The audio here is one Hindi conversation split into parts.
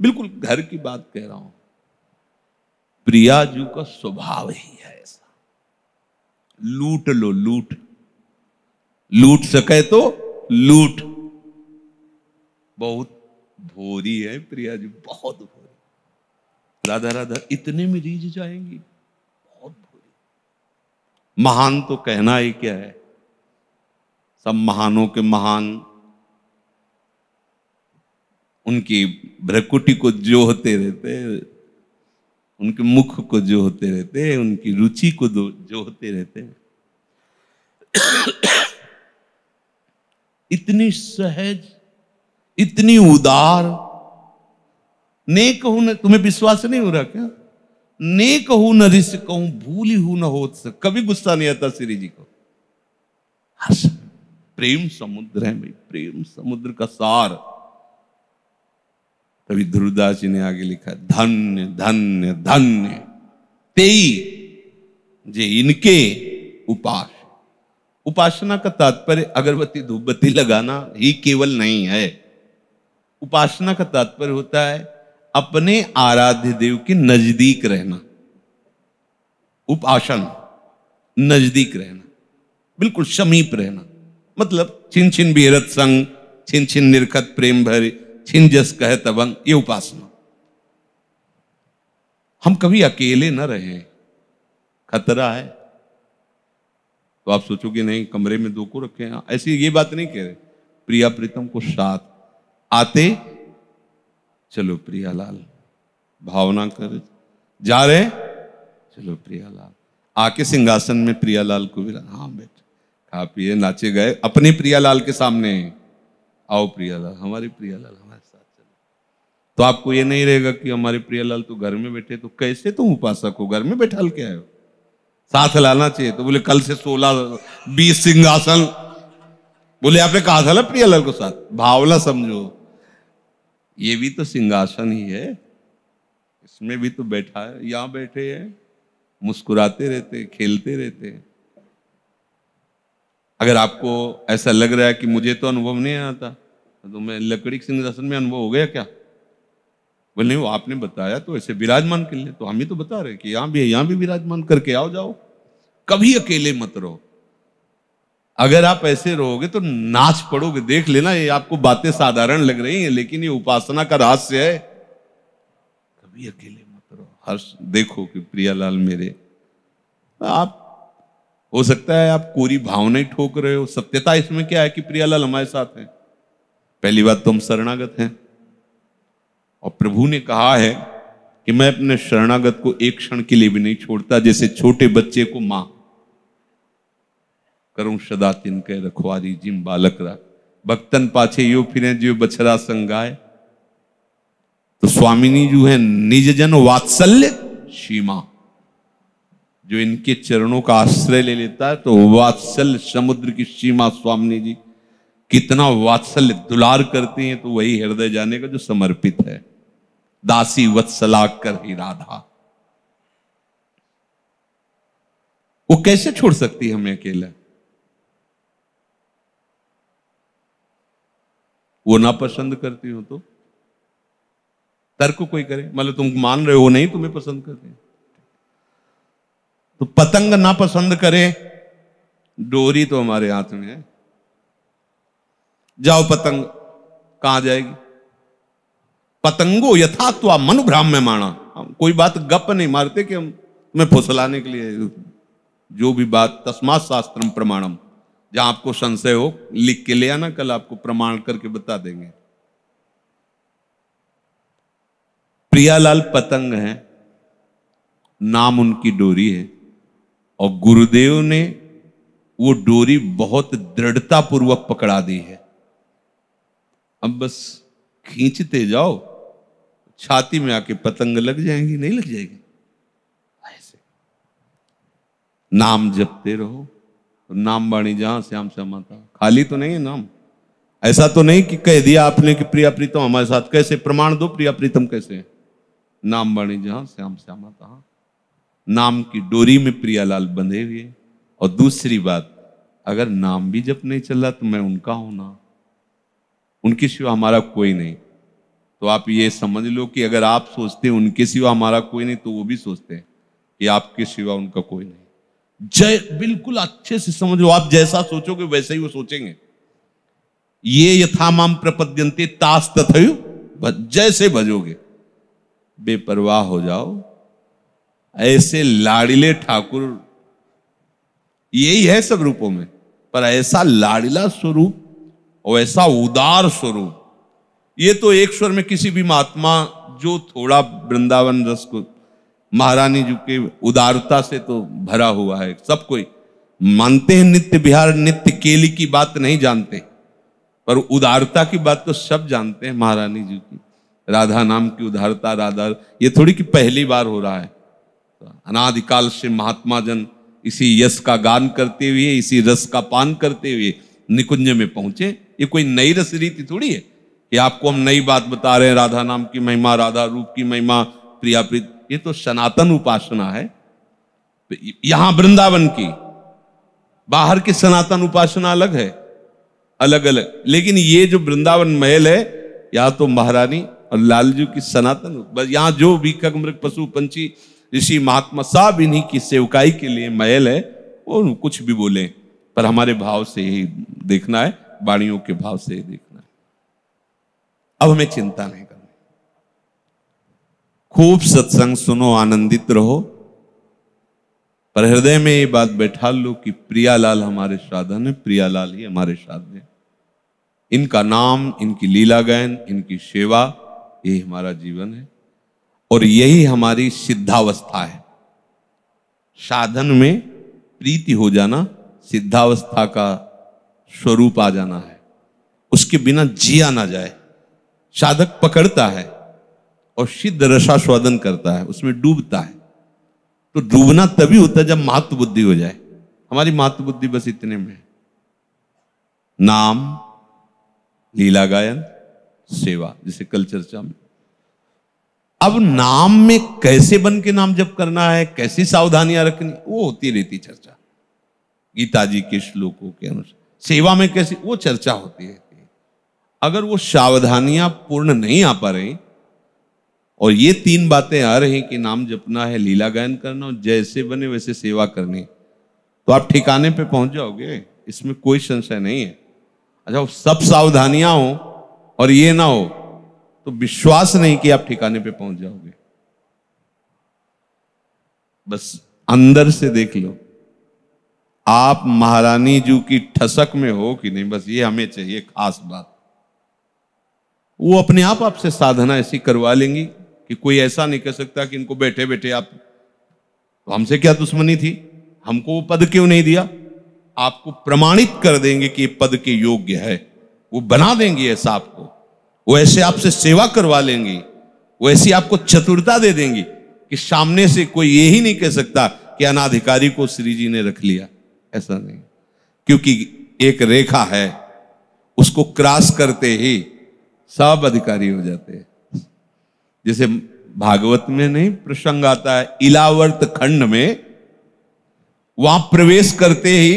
बिल्कुल घर की बात कह रहा हूं प्रियाजू का स्वभाव ही है ऐसा लूट लो लूट लूट सके तो लूट बहुत भोरी है प्रिया जी बहुत भोरी राधा राधा इतने में रीझ जाएंगी बहुत भोरी महान तो कहना ही क्या है सब महानों के महान उनकी भ्रकुटी को जो होते रहते उनके मुख को जो होते रहते उनकी रुचि को जो होते रहते इतनी सहज इतनी उदार नेक हूं न तुम्हें विश्वास नहीं हो रहा क्या नेक हूं न रिस कहूं भूली हूं न हो कभी गुस्सा नहीं आता श्री जी को प्रेम समुद्र है भाई प्रेम समुद्र का सार तभी ध्रुवदास जी ने आगे लिखा धन्य धन्य धन्य तेई जे इनके उपास उपासना का तात्पर्य अगरबत्ती धूपबत्ती लगाना ही केवल नहीं है उपासना का तात्पर्य होता है अपने आराध्य देव के नजदीक रहना उपासन नजदीक रहना बिल्कुल समीप रहना मतलब छिन छिन बेहरत संग छिन छिन निरखत प्रेम भरे छिंजस कहे तबंग ये उपासना हम कभी अकेले न रहे खतरा है तो आप सोचोगे नहीं कमरे में दो को रखे हैं ऐसी ये बात नहीं कह रहे प्रिया प्रीतम को साथ आते चलो प्रिया लाल भावना कर जा रहे चलो प्रिया लाल आके सिंहासन में प्रियालाल को भी हाँ बेटा खा पिए नाचे गए अपने प्रियालाल के सामने आओ प्रियालाल हमारे प्रियालाल हमारे साथ चलो तो आपको ये नहीं रहेगा कि हमारे प्रियालाल तो घर में बैठे तो कैसे तुम उपासक हो घर में बैठा के आए हो साथ लाना चाहिए तो बोले कल से सोलह बीस सिंहासन बोले आपने कहा था ना प्रियालाल को साथ भावला समझो ये भी तो सिंहासन ही है इसमें भी तो बैठा है यहां बैठे हैं मुस्कुराते रहते खेलते रहते हैं अगर आपको ऐसा लग रहा है कि मुझे तो अनुभव नहीं आता तो मैं लकड़ी के सिंहासन में अनुभव हो गया क्या बोले नहीं वो आपने बताया तो ऐसे विराजमान के लिए तो हम ही तो बता रहे कि यहां भी यहां भी विराजमान करके आओ जाओ कभी अकेले मत रहो अगर आप ऐसे रहोगे तो नाच पड़ोगे देख लेना ये आपको बातें साधारण लग रही हैं लेकिन ये उपासना का रहस्य है कभी अकेले मत रहो हर्ष देखो कि प्रियालाल मेरे आप हो सकता है आप कोरी भावनाएं ठोक रहे हो सत्यता इसमें क्या है कि प्रियालाल हमारे साथ हैं पहली बात तो हम शरणागत हैं और प्रभु ने कहा है कि मैं अपने शरणागत को एक क्षण के लिए भी नहीं छोड़ता जैसे छोटे बच्चे को मां करूं सदा तिनके रखवारी जिम बालक रा भक्तन पाछे यो फिरे जो बछरा संगाए तो स्वामिनी जो है निज जन वात्सल्य सीमा जो इनके चरणों का आश्रय ले लेता है तो वात्सल समुद्र की सीमा स्वामी जी कितना वात्सल्य दुलार करती हैं तो वही हृदय जाने का जो समर्पित है दासी वत्सला कर ही राधा वो कैसे छोड़ सकती है हमें अकेला वो ना पसंद करती हो तो तर्क कोई करे मतलब तुम मान रहे हो नहीं तुम्हें पसंद करते हैं तो पतंग ना पसंद करे डोरी तो हमारे हाथ में है जाओ पतंग कहां जाएगी पतंगो यथा तो मनु में माना हम कोई बात गप नहीं मारते कि हम तुम्हें फुसलाने के लिए जो भी बात तस्मात शास्त्रम प्रमाणम जहां आपको संशय हो लिख के ले आना कल आपको प्रमाण करके बता देंगे प्रियालाल पतंग है नाम उनकी डोरी है और गुरुदेव ने वो डोरी बहुत दृढ़ता पूर्वक पकड़ा दी है अब बस खींचते जाओ छाती में आके पतंग लग जाएंगी नहीं लग जाएगी ऐसे नाम जपते रहो नाम वाणी जहां श्याम श्याम था खाली तो नहीं है नाम ऐसा तो नहीं कि कह दिया आपने कि प्रिया प्रीतम हमारे साथ कैसे प्रमाण दो प्रिया प्रीतम कैसे नाम वाणी जहां श्याम श्यामा था नाम की डोरी में प्रियालाल बंधे हुए और दूसरी बात अगर नाम भी जब नहीं चल रहा तो मैं उनका हूं ना उनके सिवा हमारा कोई नहीं तो आप ये समझ लो कि अगर आप सोचते हैं उनके सिवा हमारा कोई नहीं तो वो भी सोचते हैं कि आपके सिवा उनका कोई नहीं जय बिल्कुल अच्छे से समझ लो आप जैसा सोचोगे वैसे ही वो सोचेंगे ये यथा माम प्रपद्यंते तास जैसे भजोगे बेपरवाह हो जाओ ऐसे लाड़िले ठाकुर यही है सब रूपों में पर ऐसा लाड़िला स्वरूप और ऐसा उदार स्वरूप ये तो एक स्वर में किसी भी महात्मा जो थोड़ा वृंदावन रस को महारानी जी के उदारता से तो भरा हुआ है सब कोई मानते हैं नित्य बिहार नित्य केली की बात नहीं जानते पर उदारता की बात तो सब जानते हैं महारानी जी की राधा नाम की उदारता राधा ये थोड़ी कि पहली बार हो रहा है अनादिकाल से महात्मा जन इसी यश का गान करते हुए इसी रस का पान करते हुए निकुंज में पहुंचे ये कोई नई रस रीति थोड़ी है कि आपको हम नई बात बता रहे हैं राधा नाम की महिमा राधा रूप की महिमा प्रिया प्रीत ये तो सनातन उपासना है यहां वृंदावन की बाहर की सनातन उपासना अलग है अलग अलग लेकिन ये जो वृंदावन महल है यहां तो महारानी और लालजू की सनातन बस यहां जो भी कगमृग पशु पंछी ऋषि महात्मा साहब इन्हीं की सेवकाई के लिए मैल है वो कुछ भी बोले पर हमारे भाव से ही देखना है वाणियों के भाव से ही देखना है अब हमें चिंता नहीं करनी खूब सत्संग सुनो आनंदित रहो पर हृदय में ये बात बैठा लो कि प्रियालाल हमारे साधन है प्रियालाल ही हमारे साधन है इनका नाम इनकी लीला गायन इनकी सेवा ये हमारा जीवन है और यही हमारी सिद्धावस्था है साधन में प्रीति हो जाना सिद्धावस्था का स्वरूप आ जाना है उसके बिना जिया ना जाए साधक पकड़ता है और सिद्ध रसा स्वादन करता है उसमें डूबता है तो डूबना तभी होता है जब महत्व बुद्धि हो जाए हमारी मातृबुद्धि बस इतने में नाम लीला गायन सेवा जिसे कल चर्चा में अब नाम में कैसे बन के नाम जप करना है कैसी सावधानियां रखनी वो होती रहती चर्चा गीता जी के श्लोकों के अनुसार सेवा में कैसी वो चर्चा होती रहती है अगर वो सावधानियां पूर्ण नहीं आ पा रही और ये तीन बातें आ रही कि नाम जपना है लीला गायन करना और जैसे बने वैसे सेवा करनी तो आप ठिकाने पे पहुंच जाओगे इसमें कोई संशय नहीं है अच्छा सब सावधानियां हो और ये ना हो तो विश्वास नहीं कि आप ठिकाने पे पहुंच जाओगे बस अंदर से देख लो आप महारानी जू की ठसक में हो कि नहीं बस ये हमें चाहिए खास बात वो अपने आप आपसे साधना ऐसी करवा लेंगी कि कोई ऐसा नहीं कह सकता कि इनको बैठे बैठे आप तो हमसे क्या दुश्मनी थी हमको वो पद क्यों नहीं दिया आपको प्रमाणित कर देंगे कि ये पद के योग्य है वो बना देंगे ऐसा आपको वो ऐसे आपसे सेवा करवा लेंगी वो ऐसी आपको चतुरता दे देंगी कि सामने से कोई ये ही नहीं कह सकता कि अनाधिकारी को श्री जी ने रख लिया ऐसा नहीं क्योंकि एक रेखा है उसको क्रॉस करते ही सब अधिकारी हो जाते हैं जैसे भागवत में नहीं प्रसंग आता है इलावर्त खंड में वहां प्रवेश करते ही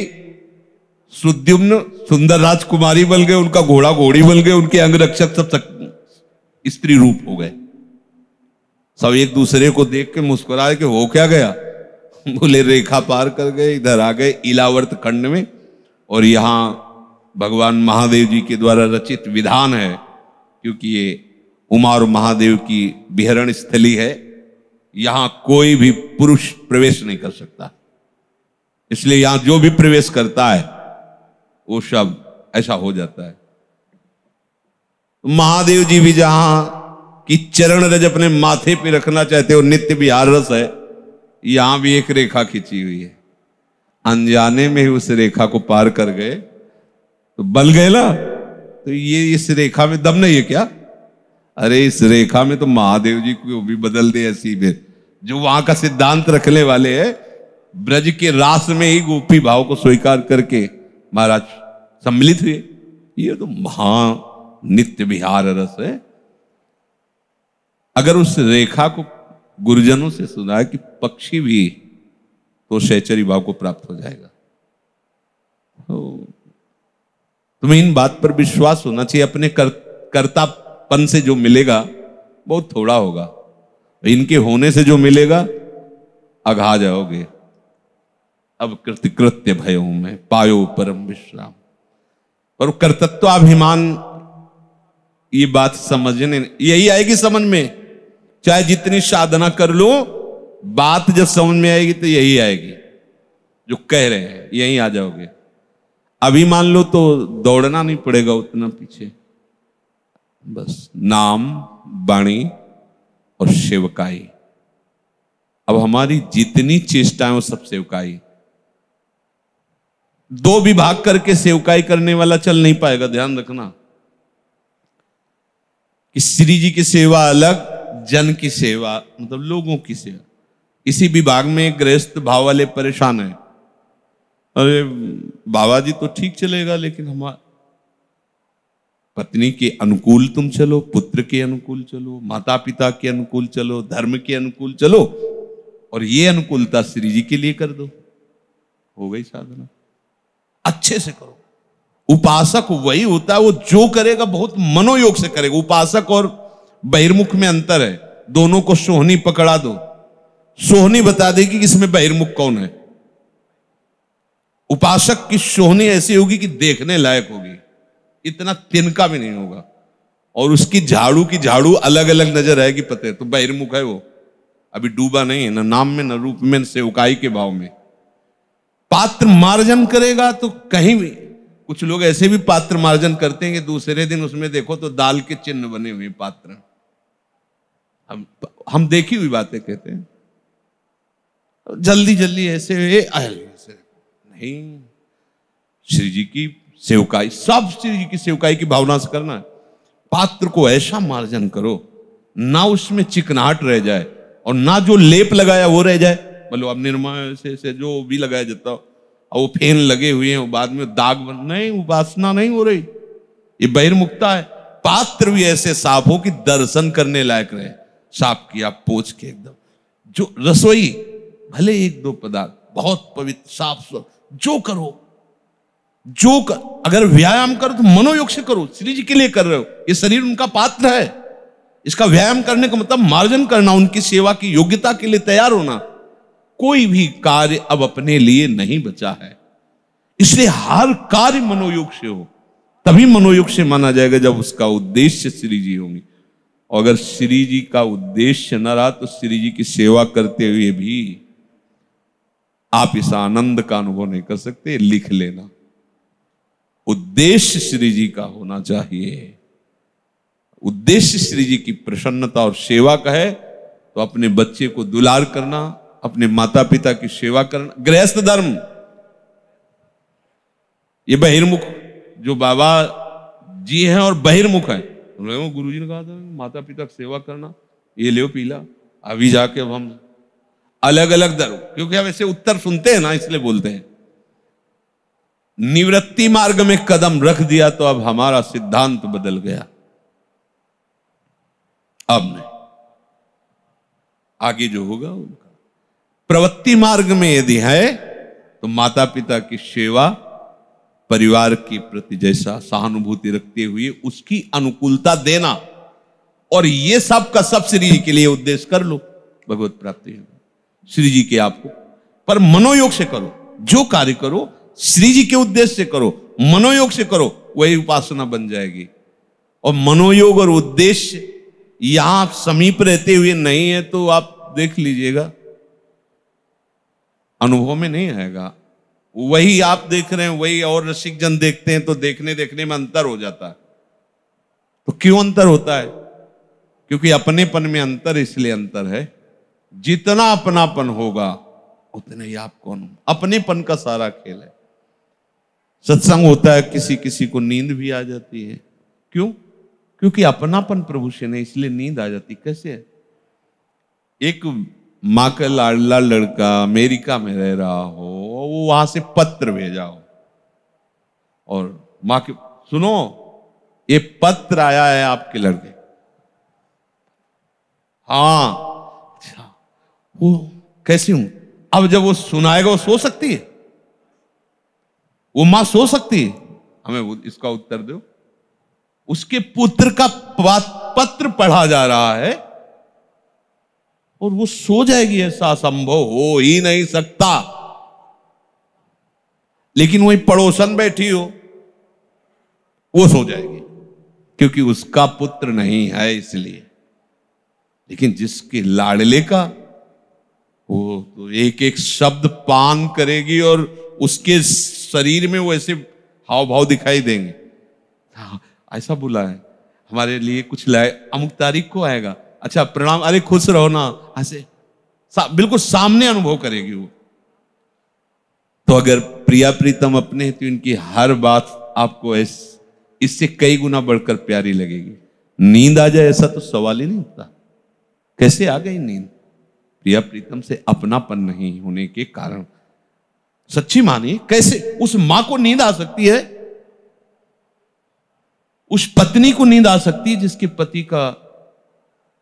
सुद्युम्न सुंदर राजकुमारी बन गए उनका घोड़ा घोड़ी बन गए उनके अंग रक्षक सब स्त्री रूप हो गए सब एक दूसरे को देख के मुस्कुराए के हो क्या गया बोले रेखा पार कर गए इधर आ गए इलावर्त खंड में और यहाँ भगवान महादेव जी के द्वारा रचित विधान है क्योंकि ये उमा और महादेव की बिहरण स्थली है यहाँ कोई भी पुरुष प्रवेश नहीं कर सकता इसलिए यहां जो भी प्रवेश करता है वो शब ऐसा हो जाता है महादेव जी भी जहां की चरण रज अपने माथे पे रखना चाहते हो नित्य बिहार रस है यहां भी एक रेखा खींची हुई है अनजाने में ही उस रेखा को पार कर गए तो बल गए ना तो ये इस रेखा में दम नहीं है क्या अरे इस रेखा में तो महादेव जी को भी बदल दे ऐसी फिर जो वहां का सिद्धांत रखने वाले है ब्रज के रास में ही गोपी भाव को स्वीकार करके महाराज सम्मिलित हुए ये तो महा नित्य विहार रस है अगर उस रेखा को गुरुजनों से सुना कि पक्षी भी तो शैचरी भाव को प्राप्त हो जाएगा तो तुम्हें इन बात पर विश्वास होना चाहिए अपने कर, कर्तापन से जो मिलेगा बहुत थोड़ा होगा इनके होने से जो मिलेगा अघा जाओगे अब कृतिकृत्य भयो में पायो परम विश्राम पर कर्तत्वाभिमान ये बात समझने यही आएगी समझ में चाहे जितनी साधना कर लो बात जब समझ में आएगी तो यही आएगी जो कह रहे हैं यही आ जाओगे अभी मान लो तो दौड़ना नहीं पड़ेगा उतना पीछे बस नाम वाणी और सेवकाई अब हमारी जितनी चेष्टाएं वो सब सेवकाई दो विभाग करके सेवकाई करने वाला चल नहीं पाएगा ध्यान रखना कि श्री जी की सेवा अलग जन की सेवा मतलब लोगों की सेवा इसी विभाग में गृहस्थ भाव वाले परेशान है अरे बाबा जी तो ठीक चलेगा लेकिन हमारा पत्नी के अनुकूल तुम चलो पुत्र के अनुकूल चलो माता पिता के अनुकूल चलो धर्म के अनुकूल चलो और ये अनुकूलता श्री जी के लिए कर दो हो गई साधना अच्छे से करो उपासक वही होता है वो जो करेगा बहुत मनोयोग से करेगा उपासक और बहिर्मुख में अंतर है दोनों को सोहनी पकड़ा दो सोहनी बता देगी कि इसमें बहिर्मुख कौन है उपासक की सोहनी ऐसी होगी कि देखने लायक होगी इतना तिनका भी नहीं होगा और उसकी झाड़ू की झाड़ू अलग अलग नजर आएगी पते तो बहिर्मुख है वो अभी डूबा नहीं है ना नाम में ना रूप में उकाई के भाव में पात्र मार्जन करेगा तो कहीं भी कुछ लोग ऐसे भी पात्र मार्जन करते हैं कि दूसरे दिन उसमें देखो तो दाल के चिन्ह बने हुए पात्र हम हम देखी हुई बातें कहते हैं जल्दी जल्दी ऐसे अहल ऐसे नहीं श्री जी की सेवकाई सब श्री जी की सेवकाई की भावना से करना है पात्र को ऐसा मार्जन करो ना उसमें चिकनाहट रह जाए और ना जो लेप लगाया वो रह जाए मतलब अब निरमा से से जो भी लगाया जाता हो अब वो फेन लगे हुए हैं बाद में दाग बन नहीं उपासना नहीं हो रही ये बहिर्मुक्ता है पात्र भी ऐसे साफ हो कि दर्शन करने लायक रहे साफ किया पोछ के एकदम जो रसोई भले एक दो पदार्थ बहुत पवित्र साफ स्वच्छ जो करो जो कर, अगर व्यायाम करो तो मनोयोग से करो श्री जी के लिए कर रहे हो ये शरीर उनका पात्र है इसका व्यायाम करने का मतलब मार्जन करना उनकी सेवा की योग्यता के लिए तैयार होना कोई भी कार्य अब अपने लिए नहीं बचा है इसलिए हर कार्य मनोयोग से हो तभी मनोयोग से माना जाएगा जब उसका उद्देश्य श्री जी होंगे और अगर श्री जी का उद्देश्य न रहा तो श्री जी की सेवा करते हुए भी आप इस आनंद का अनुभव नहीं कर सकते लिख लेना उद्देश्य श्री जी का होना चाहिए उद्देश्य श्री जी की प्रसन्नता और सेवा का है तो अपने बच्चे को दुलार करना अपने माता पिता की सेवा करना गृहस्थ धर्म ये बहिर्मुख जो बाबा जी हैं और बहिर्मुख हैं उन्होंने गुरु जी ने कहा था माता पिता की सेवा करना ये लो पीला अभी जाके अब हम अलग अलग धर्म क्योंकि हम ऐसे उत्तर सुनते हैं ना इसलिए बोलते हैं निवृत्ति मार्ग में कदम रख दिया तो अब हमारा सिद्धांत बदल गया अब नहीं आगे जो होगा उनका प्रवृत्ति मार्ग में यदि है तो माता पिता की सेवा परिवार के प्रति जैसा सहानुभूति रखते हुए उसकी अनुकूलता देना और ये सब का सब श्री जी के लिए उद्देश्य कर लो भगवत प्राप्ति श्री जी के आपको पर मनोयोग से करो जो कार्य करो श्री जी के उद्देश्य से करो मनोयोग से करो वही उपासना बन जाएगी और मनोयोग और उद्देश्य यहां आप समीप रहते हुए नहीं है तो आप देख लीजिएगा अनुभव में नहीं आएगा वही आप देख रहे हैं वही और रसिक जन देखते हैं तो देखने देखने में अंतर हो जाता है तो क्यों अंतर होता है क्योंकि अपनेपन में अंतर इसलिए अंतर है जितना अपनापन होगा उतने ही आप कौन अपनेपन का सारा खेल है सत्संग होता है किसी किसी को नींद भी आ जाती है क्यों क्योंकि अपनापन प्रभु से नहीं इसलिए नींद आ जाती कैसे है? एक माँ का लाडला लड़का अमेरिका में रह रहा हो वो वहां से पत्र भेजा हो और माँ के सुनो ये पत्र आया है आपके लड़के हाँ अच्छा, वो कैसी हूं अब जब वो सुनाएगा वो सो सकती है वो मां सो सकती है हमें इसका उत्तर दो उसके पुत्र का पत्र पढ़ा जा रहा है और वो सो जाएगी ऐसा संभव हो ही नहीं सकता लेकिन वही पड़ोसन बैठी हो वो सो जाएगी क्योंकि उसका पुत्र नहीं है इसलिए लेकिन जिसके लाडले का वो तो एक एक शब्द पान करेगी और उसके शरीर में वो ऐसे हाव भाव दिखाई देंगे हाँ, ऐसा बोला है हमारे लिए कुछ लाए अमुक तारीख को आएगा अच्छा प्रणाम अरे खुश रहो ना ऐसे सा, बिल्कुल सामने अनुभव करेगी वो तो अगर प्रिया प्रीतम अपने हैं तो इनकी हर बात आपको इस इससे कई गुना बढ़कर प्यारी लगेगी नींद आ जाए ऐसा तो सवाल ही नहीं उठता कैसे आ गई नींद प्रिया प्रीतम से अपनापन नहीं होने के कारण सच्ची मानिए कैसे उस मां को नींद आ सकती है उस पत्नी को नींद आ सकती है जिसके पति का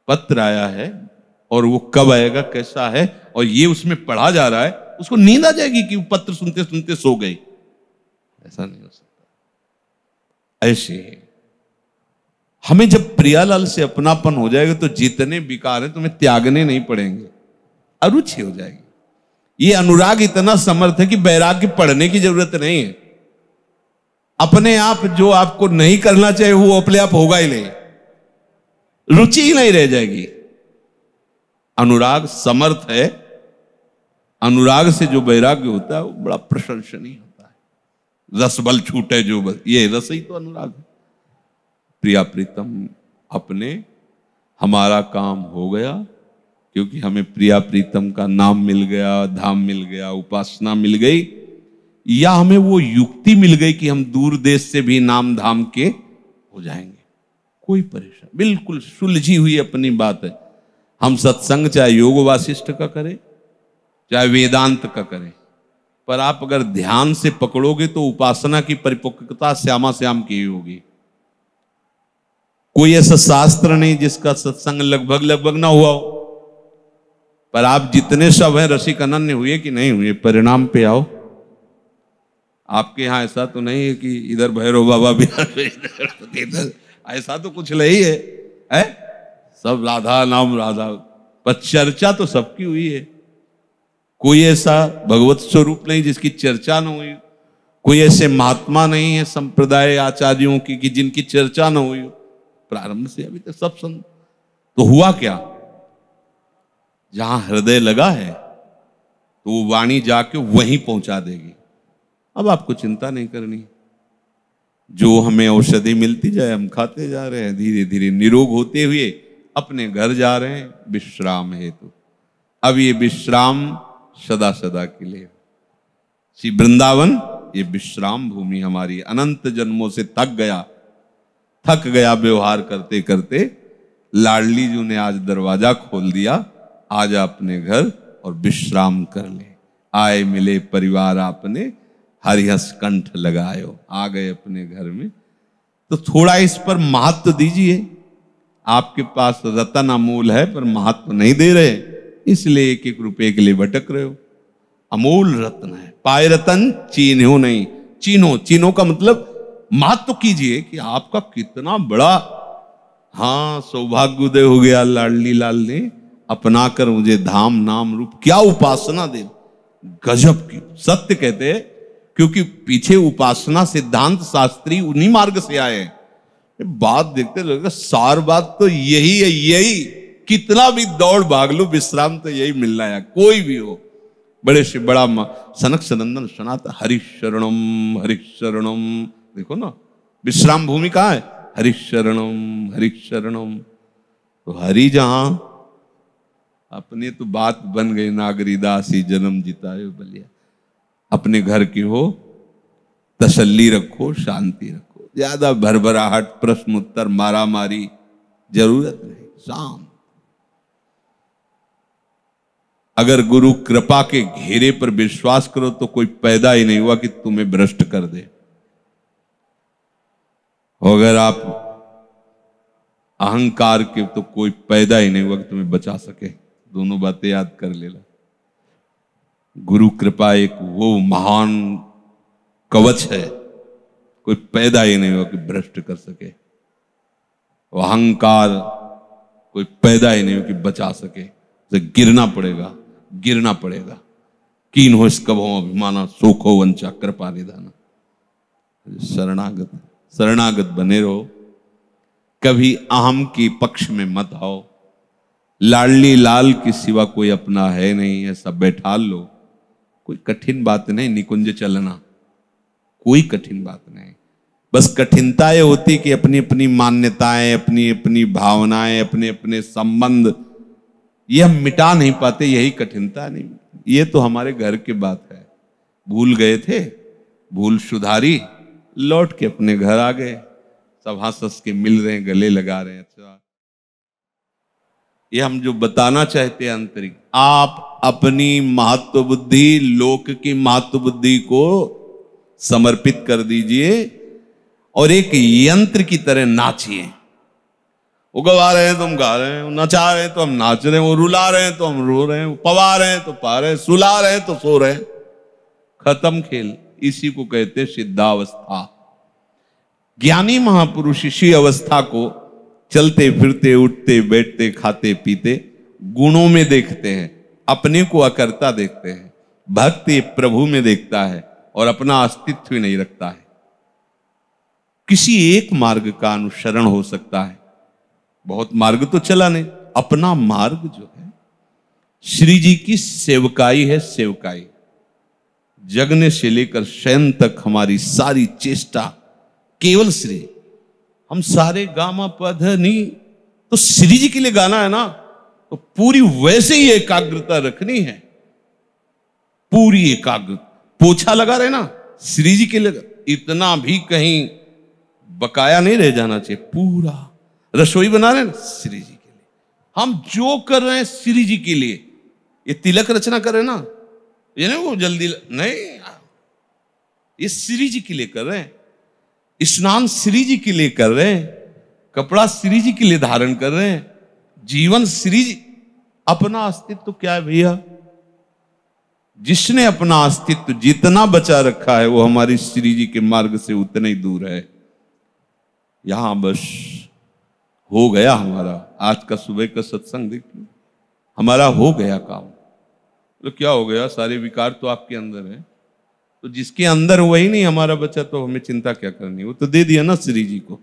पत्र आया है और वो कब आएगा कैसा है और ये उसमें पढ़ा जा रहा है उसको नींद आ जाएगी कि पत्र सुनते सुनते सो गई ऐसा नहीं हो सकता ऐसे ही हमें जब प्रियालाल से अपनापन हो जाएगा तो जितने विकार हैं तुम्हें त्यागने नहीं पड़ेंगे अरुचि हो जाएगी ये अनुराग इतना समर्थ है कि बैराग्य पढ़ने की जरूरत नहीं है अपने आप जो आपको नहीं करना चाहिए वो अपने आप होगा ही नहीं रुचि ही नहीं रह जाएगी अनुराग समर्थ है अनुराग से जो वैराग्य होता है वो बड़ा प्रशंसनीय होता है रस बल छूटे जो बस ये रस ही तो अनुराग है प्रिया प्रीतम अपने हमारा काम हो गया क्योंकि हमें प्रिया प्रीतम का नाम मिल गया धाम मिल गया उपासना मिल गई या हमें वो युक्ति मिल गई कि हम दूर देश से भी नाम धाम के हो जाएंगे कोई परेशान बिल्कुल सुलझी हुई अपनी बात है हम सत्संग चाहे योग वासिष्ठ का करें चाहे वेदांत का करें पर आप अगर ध्यान से पकड़ोगे तो उपासना की परिपक्वता श्यामा श्याम की ही होगी कोई ऐसा शास्त्र नहीं जिसका सत्संग लगभग लगभग ना हुआ हो पर आप जितने सब हैं रसिक अनन्य हुए कि नहीं हुए परिणाम पे आओ आपके यहां ऐसा तो नहीं है कि इधर भैरव बाबा भी इधर ऐसा तो कुछ नहीं है हैं सब राधा नाम राधा पर चर्चा तो सबकी हुई है कोई ऐसा भगवत स्वरूप नहीं जिसकी चर्चा न हुई कोई ऐसे महात्मा नहीं है संप्रदाय आचार्यों की कि जिनकी चर्चा न हुई प्रारंभ से अभी तक सब संत तो हुआ क्या जहां हृदय लगा है तो वो वाणी जाके वहीं पहुंचा देगी अब आपको चिंता नहीं करनी जो हमें औषधि मिलती जाए हम खाते जा रहे हैं धीरे धीरे निरोग होते हुए अपने घर जा रहे हैं विश्राम हेतु अब ये विश्राम सदा सदा के लिए श्री वृंदावन ये विश्राम भूमि हमारी अनंत जन्मों से थक गया थक गया व्यवहार करते करते लाडली जी ने आज दरवाजा खोल दिया आज अपने घर और विश्राम कर ले आए मिले परिवार आपने हरिहस कंठ लगायो आ गए अपने घर में तो थोड़ा इस पर महत्व दीजिए आपके पास रतन अमूल है पर महत्व नहीं दे रहे इसलिए एक एक रुपये के लिए भटक रहे हो अमूल रत्न है पाए रतन चीन्हो नहीं चीनो चीनो का मतलब महत्व कीजिए कि आपका कितना बड़ा हाँ सौभाग्य उदय हो गया लाडली लाल ने अपना कर मुझे धाम नाम रूप क्या उपासना दे गजब की सत्य कहते क्योंकि पीछे उपासना सिद्धांत शास्त्री उन्हीं मार्ग से आए बात देखते लगे सार बात तो यही है यही कितना भी दौड़ भाग लो विश्राम तो यही मिलना है कोई भी हो बड़े से बड़ा सनक सनंदन सनात हरिशरणम हरिशरणम देखो ना विश्राम भूमि कहाँ है हरिशरणम हरिशरणम तो हरि जहां अपने तो बात बन गई नागरी दासी जन्म जिताए बलिया अपने घर की हो तसल्ली रखो शांति रखो ज्यादा भरभराहट प्रश्न उत्तर मारा मारी जरूरत नहीं शांत अगर गुरु कृपा के घेरे पर विश्वास करो तो कोई पैदा ही नहीं हुआ कि तुम्हें भ्रष्ट कर दे अगर आप अहंकार के तो कोई पैदा ही नहीं हुआ कि तुम्हें बचा सके दोनों बातें याद कर लेना गुरु कृपा एक वो महान कवच है कोई पैदा ही नहीं हुआ कि भ्रष्ट कर सके अहंकार कोई पैदा ही नहीं हो कि बचा सके उसे गिरना पड़ेगा गिरना पड़ेगा कीन हो इस कब हो अभिमाना सोखो वंचा कृपा निधाना शरणागत शरणागत बने रहो कभी अहम के पक्ष में मत आओ लाडली लाल के सिवा कोई अपना है नहीं ऐसा बैठा लो कोई कठिन बात नहीं निकुंज चलना कोई कठिन बात नहीं बस कठिनता यह होती कि अपनी अपनी मान्यताएं अपनी अपनी भावनाएं अपने अपने संबंध ये हम मिटा नहीं पाते यही कठिनता नहीं ये तो हमारे घर की बात है भूल गए थे भूल सुधारी लौट के अपने घर आ गए सब हंस हंस के मिल रहे हैं गले लगा रहे हैं अच्छा ये हम जो बताना चाहते हैं आंतरिक आप अपनी महत्व बुद्धि लोक की महत्व बुद्धि को समर्पित कर दीजिए और एक यंत्र की तरह नाचिए वो गवा रहे हैं तो हम गा रहे हैं नचा रहे हैं तो हम नाच रहे हैं वो रुला रहे हैं तो हम रो रहे हैं पवा रहे हैं तो पा रहे हैं सुला रहे हैं तो सो रहे हैं खत्म खेल इसी को कहते सिद्धावस्था ज्ञानी महापुरुष इसी अवस्था को चलते फिरते उठते बैठते खाते पीते गुणों में देखते हैं अपने को अकर्ता देखते हैं भक्ति प्रभु में देखता है और अपना अस्तित्व नहीं रखता है किसी एक मार्ग का अनुसरण हो सकता है बहुत मार्ग तो चला नहीं अपना मार्ग जो है श्री जी की सेवकाई है सेवकाई जगने से लेकर शयन तक हमारी सारी चेष्टा केवल श्री हम सारे गामा पधनी तो श्री जी के लिए गाना है ना तो पूरी वैसे ही एकाग्रता रखनी है पूरी एकाग्र पोछा लगा रहे ना श्री जी के लिए इतना भी कहीं बकाया नहीं रह जाना चाहिए पूरा रसोई बना रहे ना श्री जी के लिए हम जो कर रहे हैं श्री जी के लिए ये तिलक रचना कर रहे ना ये नहीं वो जल्दी नहीं ये श्री जी के लिए कर रहे हैं स्नान श्री जी के लिए कर रहे हैं कपड़ा श्री जी के लिए धारण कर रहे हैं जीवन सीरीज अपना अस्तित्व क्या है भैया जिसने अपना अस्तित्व जितना बचा रखा है वो हमारी श्री जी के मार्ग से उतने ही दूर है यहां बस हो गया हमारा आज का सुबह का सत्संग देख लो हमारा हो गया काम तो क्या हो गया सारे विकार तो आपके अंदर है तो जिसके अंदर वही नहीं हमारा बचा तो हमें चिंता क्या करनी वो तो दे दिया ना श्री जी को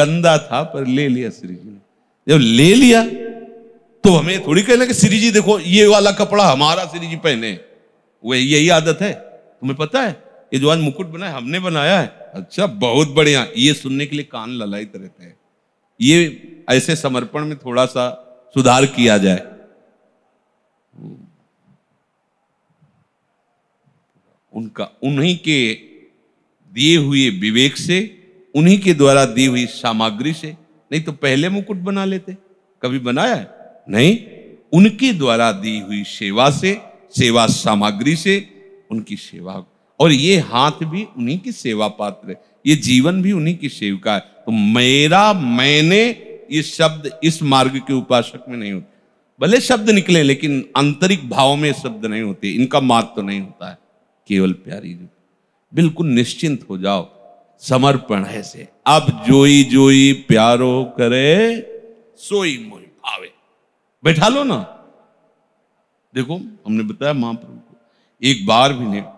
गंदा था पर ले लिया श्री जी ने जब ले लिया तो हमें थोड़ी कहना कि श्री जी देखो ये वाला कपड़ा हमारा श्री जी पहने वो यही आदत है तुम्हें पता है ये जो आज मुकुट बना है हमने बनाया है अच्छा बहुत बढ़िया ये सुनने के लिए कान ललायत रहते हैं ये ऐसे समर्पण में थोड़ा सा सुधार किया जाए उनका उन्हीं के दिए हुए विवेक से उन्हीं के द्वारा दी हुई सामग्री से नहीं तो पहले मुकुट बना लेते कभी बनाया है नहीं उनके द्वारा दी हुई सेवा से सेवा सामग्री से उनकी सेवा और ये हाथ भी उन्हीं की सेवा पात्र है ये जीवन भी उन्हीं की सेविका है तो मेरा मैंने ये शब्द इस मार्ग के उपासक में नहीं होते भले शब्द निकले लेकिन आंतरिक भाव में शब्द नहीं होते इनका मात तो नहीं होता है केवल प्यारी बिल्कुल निश्चिंत हो जाओ समर्पण है से अब जोई जोई प्यारो करे सोई मोई भावे बैठा लो ना देखो हमने बताया महाप्रभु को एक बार भी नहीं